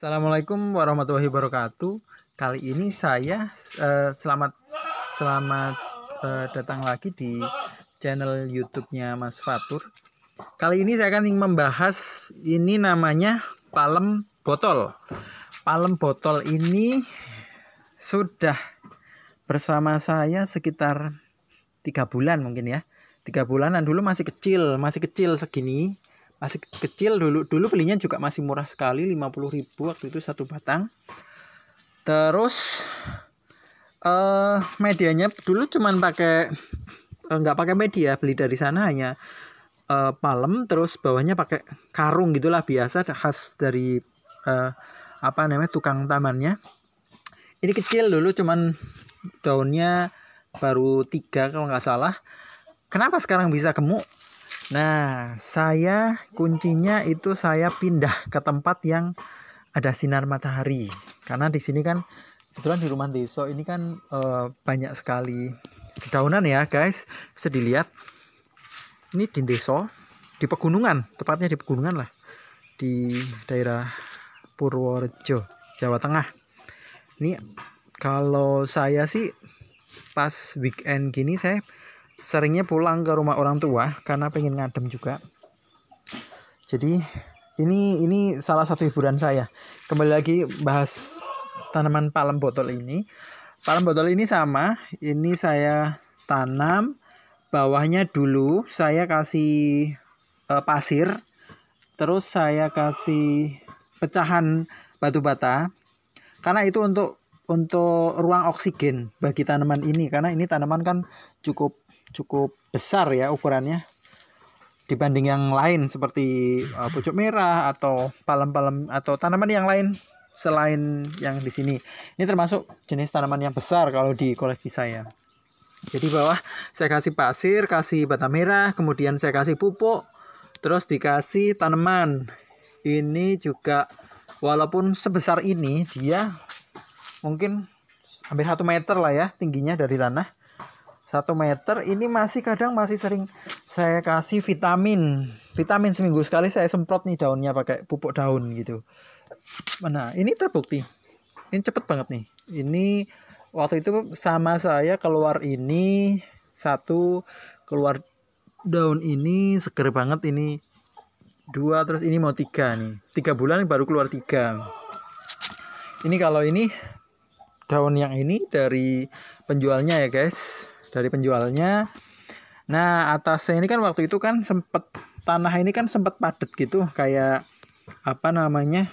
Assalamualaikum warahmatullahi wabarakatuh. Kali ini saya uh, selamat selamat uh, datang lagi di channel YouTube-nya Mas Fatur. Kali ini saya akan membahas ini namanya palem botol. Palem botol ini sudah bersama saya sekitar tiga bulan mungkin ya. Tiga bulanan dulu masih kecil, masih kecil segini masih kecil dulu dulu belinya juga masih murah sekali ribu waktu itu satu batang terus uh, medianya dulu cuman pakai eh, nggak uh, pakai media beli dari sana hanya uh, palem terus bawahnya pakai karung gitulah biasa khas dari uh, apa namanya tukang tamannya ini kecil dulu cuman daunnya baru tiga kalau nggak salah kenapa sekarang bisa gemuk Nah, saya kuncinya itu saya pindah ke tempat yang ada sinar matahari. Karena di sini kan kebetulan di rumah Deso ini kan e, banyak sekali daunan ya, guys. Bisa dilihat. Ini di Deso, di pegunungan, tepatnya di pegunungan lah. Di daerah Purworejo, Jawa Tengah. Ini kalau saya sih pas weekend gini saya seringnya pulang ke rumah orang tua karena pengen ngadem juga. Jadi ini ini salah satu hiburan saya. Kembali lagi bahas tanaman palem botol ini. Palem botol ini sama, ini saya tanam bawahnya dulu saya kasih uh, pasir, terus saya kasih pecahan batu bata. Karena itu untuk untuk ruang oksigen bagi tanaman ini karena ini tanaman kan cukup cukup besar ya ukurannya dibanding yang lain seperti uh, pucuk merah atau palem-palem atau tanaman yang lain selain yang di sini. Ini termasuk jenis tanaman yang besar kalau di koleksi saya. Jadi bawah saya kasih pasir, kasih bata merah, kemudian saya kasih pupuk, terus dikasih tanaman. Ini juga walaupun sebesar ini dia mungkin hampir satu meter lah ya tingginya dari tanah satu meter ini masih kadang masih sering saya kasih vitamin vitamin seminggu sekali saya semprot nih daunnya pakai pupuk daun gitu mana ini terbukti ini cepet banget nih ini waktu itu sama saya keluar ini satu keluar daun ini seger banget ini dua terus ini mau tiga nih tiga bulan baru keluar tiga ini kalau ini daun yang ini dari penjualnya ya guys dari penjualnya nah atasnya ini kan waktu itu kan sempat tanah ini kan sempat padat gitu kayak apa namanya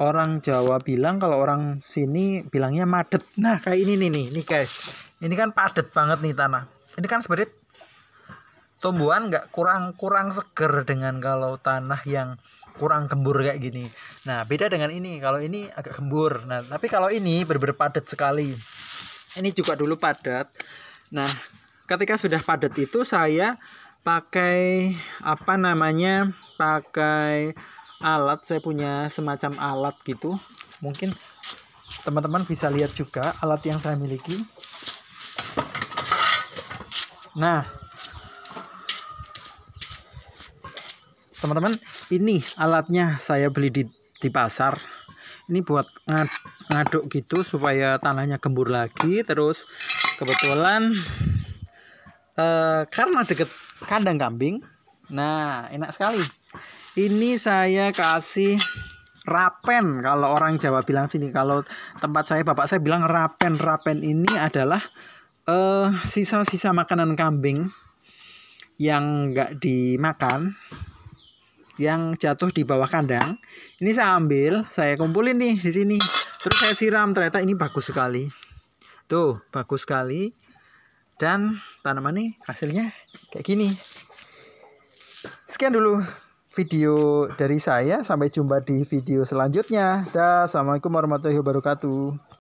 orang Jawa bilang kalau orang sini bilangnya madet nah kayak ini nih nih nih guys ini kan padat banget nih tanah ini kan sebenarnya tumbuhan nggak kurang kurang seger dengan kalau tanah yang kurang gembur kayak gini. Nah, beda dengan ini. Kalau ini agak gembur. Nah, tapi kalau ini berberpadat sekali ini juga dulu padat nah ketika sudah padat itu saya pakai apa namanya pakai alat saya punya semacam alat gitu mungkin teman-teman bisa lihat juga alat yang saya miliki nah teman-teman ini alatnya saya beli di di pasar ini buat ngad ngaduk gitu supaya tanahnya gembur lagi terus kebetulan uh, karena deket kandang kambing nah enak sekali ini saya kasih rapen kalau orang Jawa bilang sini kalau tempat saya bapak saya bilang rapen rapen ini adalah eh, sisa-sisa uh, makanan kambing yang nggak dimakan yang jatuh di bawah kandang. Ini saya ambil, saya kumpulin nih di sini. Terus saya siram, ternyata ini bagus sekali. Tuh, bagus sekali. Dan tanaman ini hasilnya kayak gini. Sekian dulu video dari saya. Sampai jumpa di video selanjutnya. Dah, assalamualaikum warahmatullahi wabarakatuh.